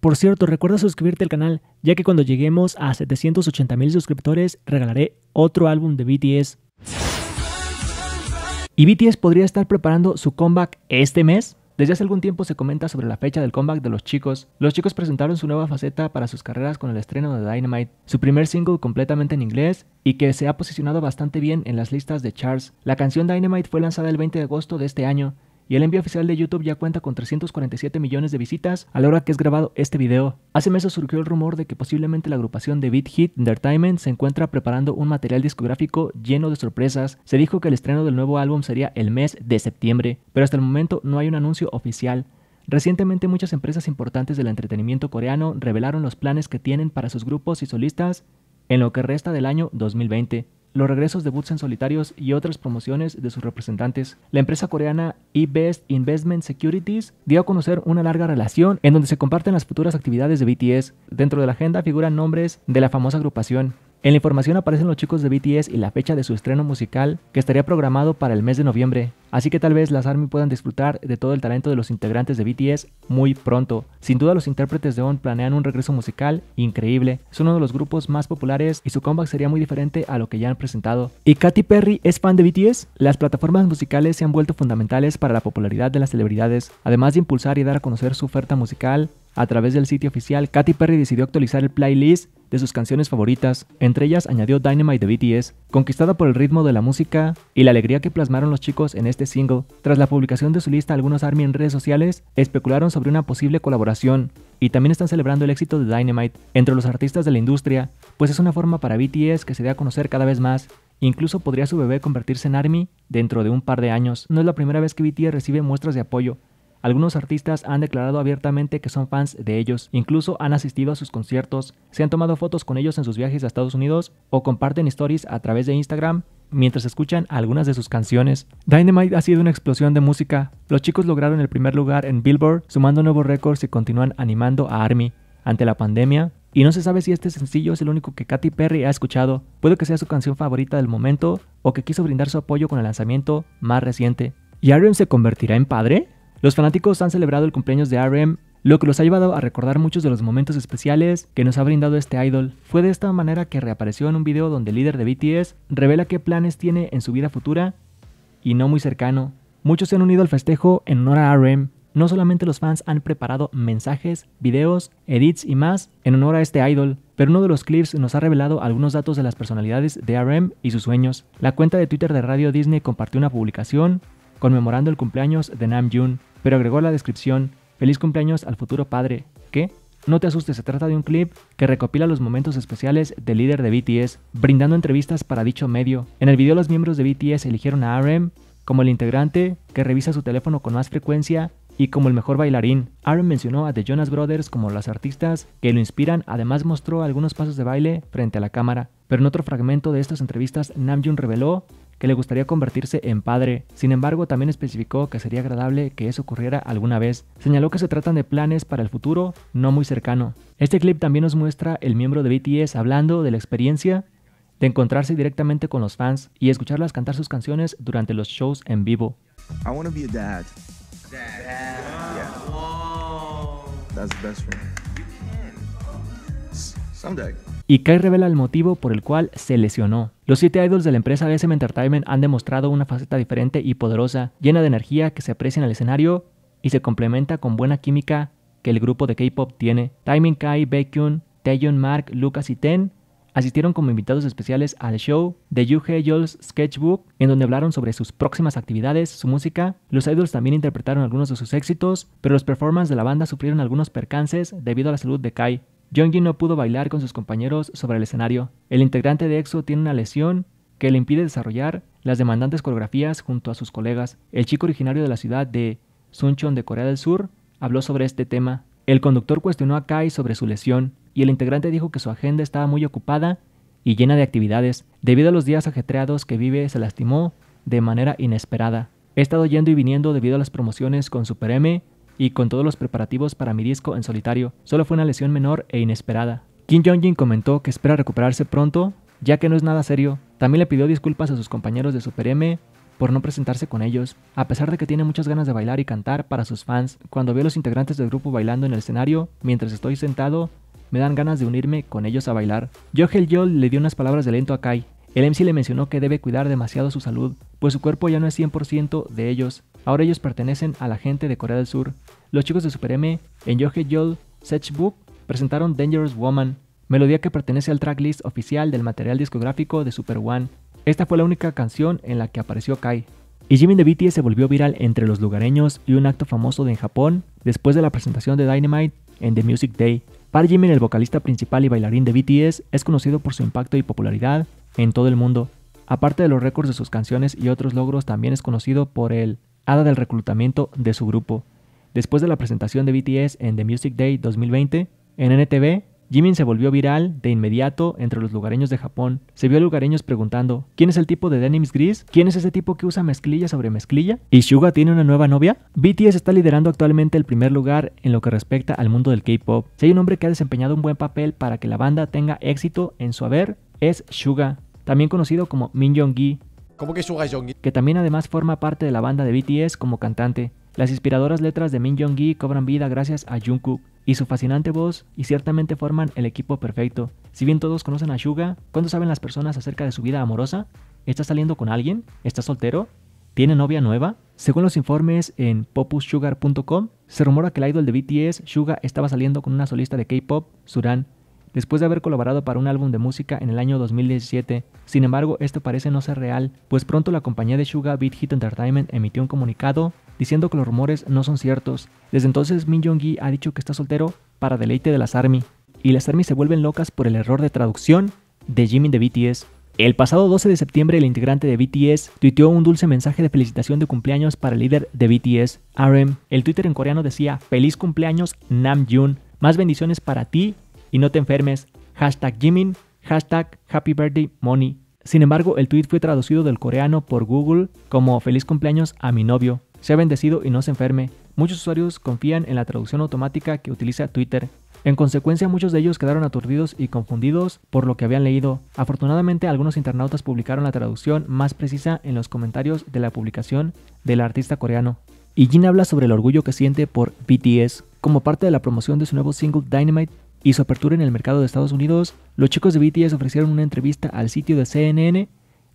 Por cierto, recuerda suscribirte al canal, ya que cuando lleguemos a 780 mil suscriptores regalaré otro álbum de BTS. ¿Y BTS podría estar preparando su comeback este mes? Desde hace algún tiempo se comenta sobre la fecha del comeback de los chicos. Los chicos presentaron su nueva faceta para sus carreras con el estreno de Dynamite, su primer single completamente en inglés y que se ha posicionado bastante bien en las listas de charts. La canción Dynamite fue lanzada el 20 de agosto de este año y el envío oficial de YouTube ya cuenta con 347 millones de visitas a la hora que es grabado este video. Hace meses surgió el rumor de que posiblemente la agrupación de Beat Hit Entertainment se encuentra preparando un material discográfico lleno de sorpresas. Se dijo que el estreno del nuevo álbum sería el mes de septiembre, pero hasta el momento no hay un anuncio oficial. Recientemente muchas empresas importantes del entretenimiento coreano revelaron los planes que tienen para sus grupos y solistas en lo que resta del año 2020 los regresos de boots en solitarios y otras promociones de sus representantes. La empresa coreana eBest Investment Securities dio a conocer una larga relación en donde se comparten las futuras actividades de BTS. Dentro de la agenda figuran nombres de la famosa agrupación. En la información aparecen los chicos de BTS y la fecha de su estreno musical, que estaría programado para el mes de noviembre, así que tal vez las ARMY puedan disfrutar de todo el talento de los integrantes de BTS muy pronto. Sin duda los intérpretes de ON planean un regreso musical increíble, Son uno de los grupos más populares y su comeback sería muy diferente a lo que ya han presentado. ¿Y Katy Perry es fan de BTS? Las plataformas musicales se han vuelto fundamentales para la popularidad de las celebridades, además de impulsar y dar a conocer su oferta musical, a través del sitio oficial, Katy Perry decidió actualizar el playlist de sus canciones favoritas, entre ellas añadió Dynamite de BTS, conquistada por el ritmo de la música y la alegría que plasmaron los chicos en este single. Tras la publicación de su lista, algunos ARMY en redes sociales especularon sobre una posible colaboración y también están celebrando el éxito de Dynamite entre los artistas de la industria, pues es una forma para BTS que se dé a conocer cada vez más. Incluso podría su bebé convertirse en ARMY dentro de un par de años. No es la primera vez que BTS recibe muestras de apoyo, algunos artistas han declarado abiertamente que son fans de ellos, incluso han asistido a sus conciertos, se han tomado fotos con ellos en sus viajes a Estados Unidos o comparten stories a través de Instagram mientras escuchan algunas de sus canciones. Dynamite ha sido una explosión de música. Los chicos lograron el primer lugar en Billboard, sumando nuevos récords y continúan animando a ARMY. Ante la pandemia, y no se sabe si este sencillo es el único que Katy Perry ha escuchado, puede que sea su canción favorita del momento o que quiso brindar su apoyo con el lanzamiento más reciente. ¿Y Aaron se convertirá en padre? Los fanáticos han celebrado el cumpleaños de RM, lo que los ha llevado a recordar muchos de los momentos especiales que nos ha brindado este idol. Fue de esta manera que reapareció en un video donde el líder de BTS revela qué planes tiene en su vida futura y no muy cercano. Muchos se han unido al festejo en honor a RM. No solamente los fans han preparado mensajes, videos, edits y más en honor a este idol, pero uno de los clips nos ha revelado algunos datos de las personalidades de RM y sus sueños. La cuenta de Twitter de Radio Disney compartió una publicación conmemorando el cumpleaños de Nam Namjoon, pero agregó la descripción, feliz cumpleaños al futuro padre, ¿qué? no te asustes, se trata de un clip que recopila los momentos especiales del líder de BTS, brindando entrevistas para dicho medio. En el video los miembros de BTS eligieron a RM como el integrante que revisa su teléfono con más frecuencia y como el mejor bailarín. Aaron mencionó a The Jonas Brothers como las artistas que lo inspiran, además mostró algunos pasos de baile frente a la cámara. Pero en otro fragmento de estas entrevistas, Namjoon reveló que le gustaría convertirse en padre. Sin embargo, también especificó que sería agradable que eso ocurriera alguna vez. Señaló que se tratan de planes para el futuro no muy cercano. Este clip también nos muestra el miembro de BTS hablando de la experiencia de encontrarse directamente con los fans y escucharlas cantar sus canciones durante los shows en vivo. I be dad. That's the best y Kai revela el motivo por el cual se lesionó. Los siete idols de la empresa SM Entertainment han demostrado una faceta diferente y poderosa, llena de energía que se aprecia en el escenario y se complementa con buena química que el grupo de K-pop tiene. Taemin, Kai, Baekhyun, Taeyeon, Mark, Lucas y Ten asistieron como invitados especiales al show de You Yol's Sketchbook, en donde hablaron sobre sus próximas actividades, su música. Los idols también interpretaron algunos de sus éxitos, pero los performances de la banda sufrieron algunos percances debido a la salud de Kai y no pudo bailar con sus compañeros sobre el escenario. El integrante de EXO tiene una lesión que le impide desarrollar las demandantes coreografías junto a sus colegas. El chico originario de la ciudad de Suncheon de Corea del Sur habló sobre este tema. El conductor cuestionó a Kai sobre su lesión y el integrante dijo que su agenda estaba muy ocupada y llena de actividades. Debido a los días ajetreados que vive, se lastimó de manera inesperada. He estado yendo y viniendo debido a las promociones con Super M y con todos los preparativos para mi disco en solitario, solo fue una lesión menor e inesperada. Kim Jong-jin comentó que espera recuperarse pronto, ya que no es nada serio. También le pidió disculpas a sus compañeros de Super M por no presentarse con ellos, a pesar de que tiene muchas ganas de bailar y cantar para sus fans. Cuando veo a los integrantes del grupo bailando en el escenario, mientras estoy sentado, me dan ganas de unirme con ellos a bailar. Joel Yol le dio unas palabras de lento a Kai. El MC le mencionó que debe cuidar demasiado su salud, pues su cuerpo ya no es 100% de ellos, Ahora ellos pertenecen a la gente de Corea del Sur. Los chicos de Super M en Yohe Yol Book presentaron Dangerous Woman, melodía que pertenece al tracklist oficial del material discográfico de Super One. Esta fue la única canción en la que apareció Kai. Y Jimin de BTS se volvió viral entre los lugareños y un acto famoso de en Japón después de la presentación de Dynamite en The Music Day. Para Jimin, el vocalista principal y bailarín de BTS, es conocido por su impacto y popularidad en todo el mundo. Aparte de los récords de sus canciones y otros logros, también es conocido por el hada del reclutamiento de su grupo. Después de la presentación de BTS en The Music Day 2020, en NTV, Jimin se volvió viral de inmediato entre los lugareños de Japón. Se vio a lugareños preguntando, ¿quién es el tipo de denims gris? ¿Quién es ese tipo que usa mezclilla sobre mezclilla? ¿Y Suga tiene una nueva novia? BTS está liderando actualmente el primer lugar en lo que respecta al mundo del K-pop. Si hay un hombre que ha desempeñado un buen papel para que la banda tenga éxito en su haber, es Suga, también conocido como Min Jong-gi, que Suga Que también además forma parte de la banda de BTS como cantante. Las inspiradoras letras de Min Jong-gi cobran vida gracias a Jungkook y su fascinante voz y ciertamente forman el equipo perfecto. Si bien todos conocen a Suga, ¿cuándo saben las personas acerca de su vida amorosa? ¿Está saliendo con alguien? ¿Está soltero? ¿Tiene novia nueva? Según los informes en popussugar.com, se rumora que el idol de BTS, Suga, estaba saliendo con una solista de K-pop, Suran después de haber colaborado para un álbum de música en el año 2017. Sin embargo, esto parece no ser real, pues pronto la compañía de Suga Beat Hit Entertainment emitió un comunicado diciendo que los rumores no son ciertos. Desde entonces, Min Jong-gi ha dicho que está soltero para deleite de las ARMY, y las ARMY se vuelven locas por el error de traducción de Jimin de BTS. El pasado 12 de septiembre, el integrante de BTS tuiteó un dulce mensaje de felicitación de cumpleaños para el líder de BTS, RM. El Twitter en coreano decía: Feliz cumpleaños, Nam Namjoon. Más bendiciones para ti y no te enfermes, hashtag Jimin, hashtag Happy Birthday Money. Sin embargo, el tweet fue traducido del coreano por Google como Feliz cumpleaños a mi novio, sea bendecido y no se enferme. Muchos usuarios confían en la traducción automática que utiliza Twitter. En consecuencia, muchos de ellos quedaron aturdidos y confundidos por lo que habían leído. Afortunadamente, algunos internautas publicaron la traducción más precisa en los comentarios de la publicación del artista coreano. Y Jin habla sobre el orgullo que siente por BTS. Como parte de la promoción de su nuevo single Dynamite, y su apertura en el mercado de Estados Unidos, los chicos de BTS ofrecieron una entrevista al sitio de CNN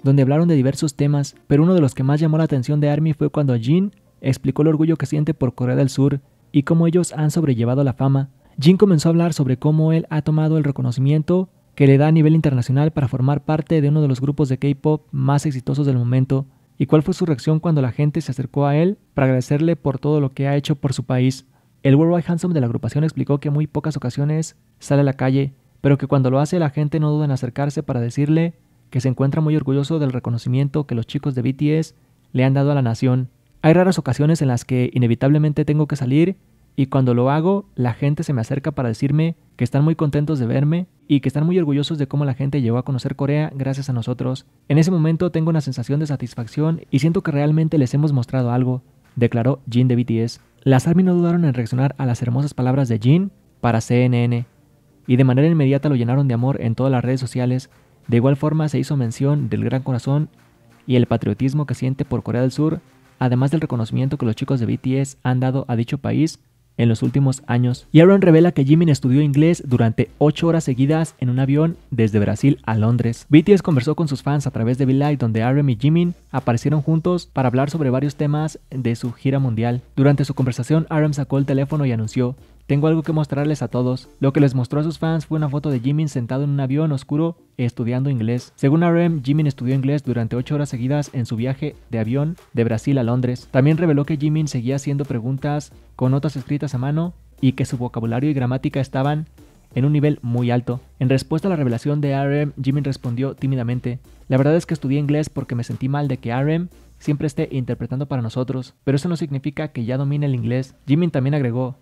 donde hablaron de diversos temas, pero uno de los que más llamó la atención de Army fue cuando Jin explicó el orgullo que siente por Corea del Sur y cómo ellos han sobrellevado la fama. Jin comenzó a hablar sobre cómo él ha tomado el reconocimiento que le da a nivel internacional para formar parte de uno de los grupos de K-pop más exitosos del momento y cuál fue su reacción cuando la gente se acercó a él para agradecerle por todo lo que ha hecho por su país. El Worldwide Handsome de la agrupación explicó que muy pocas ocasiones sale a la calle, pero que cuando lo hace la gente no duda en acercarse para decirle que se encuentra muy orgulloso del reconocimiento que los chicos de BTS le han dado a la nación. Hay raras ocasiones en las que inevitablemente tengo que salir y cuando lo hago la gente se me acerca para decirme que están muy contentos de verme y que están muy orgullosos de cómo la gente llegó a conocer Corea gracias a nosotros. En ese momento tengo una sensación de satisfacción y siento que realmente les hemos mostrado algo, declaró Jin de BTS. Las Army no dudaron en reaccionar a las hermosas palabras de Jin para CNN y de manera inmediata lo llenaron de amor en todas las redes sociales. De igual forma se hizo mención del gran corazón y el patriotismo que siente por Corea del Sur, además del reconocimiento que los chicos de BTS han dado a dicho país en los últimos años. Y Aaron revela que Jimin estudió inglés durante 8 horas seguidas en un avión desde Brasil a Londres. BTS conversó con sus fans a través de V-Live donde Aaron y Jimin aparecieron juntos para hablar sobre varios temas de su gira mundial. Durante su conversación, Aaron sacó el teléfono y anunció tengo algo que mostrarles a todos. Lo que les mostró a sus fans fue una foto de Jimin sentado en un avión oscuro estudiando inglés. Según RM, Jimin estudió inglés durante 8 horas seguidas en su viaje de avión de Brasil a Londres. También reveló que Jimin seguía haciendo preguntas con notas escritas a mano y que su vocabulario y gramática estaban en un nivel muy alto. En respuesta a la revelación de RM, Jimin respondió tímidamente, la verdad es que estudié inglés porque me sentí mal de que RM siempre esté interpretando para nosotros, pero eso no significa que ya domine el inglés. Jimin también agregó,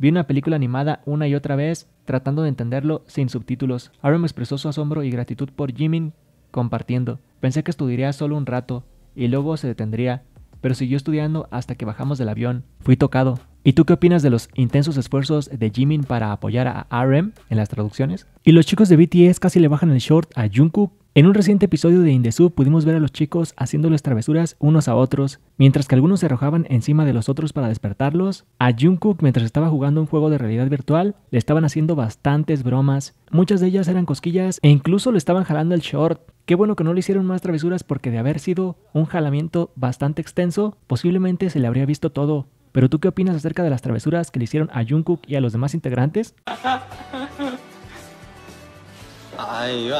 Vi una película animada una y otra vez, tratando de entenderlo sin subtítulos. Aaron expresó su asombro y gratitud por Jimin compartiendo. Pensé que estudiaría solo un rato y luego se detendría, pero siguió estudiando hasta que bajamos del avión. Fui tocado. ¿Y tú qué opinas de los intensos esfuerzos de Jimin para apoyar a RM en las traducciones? Y los chicos de BTS casi le bajan el short a Jungkook. En un reciente episodio de Indesub pudimos ver a los chicos haciéndoles travesuras unos a otros, mientras que algunos se arrojaban encima de los otros para despertarlos. A Jungkook, mientras estaba jugando un juego de realidad virtual, le estaban haciendo bastantes bromas. Muchas de ellas eran cosquillas e incluso le estaban jalando el short. Qué bueno que no le hicieron más travesuras porque de haber sido un jalamiento bastante extenso, posiblemente se le habría visto todo. Pero tú qué opinas acerca de las travesuras que le hicieron a Jungkook y a los demás integrantes? Ay,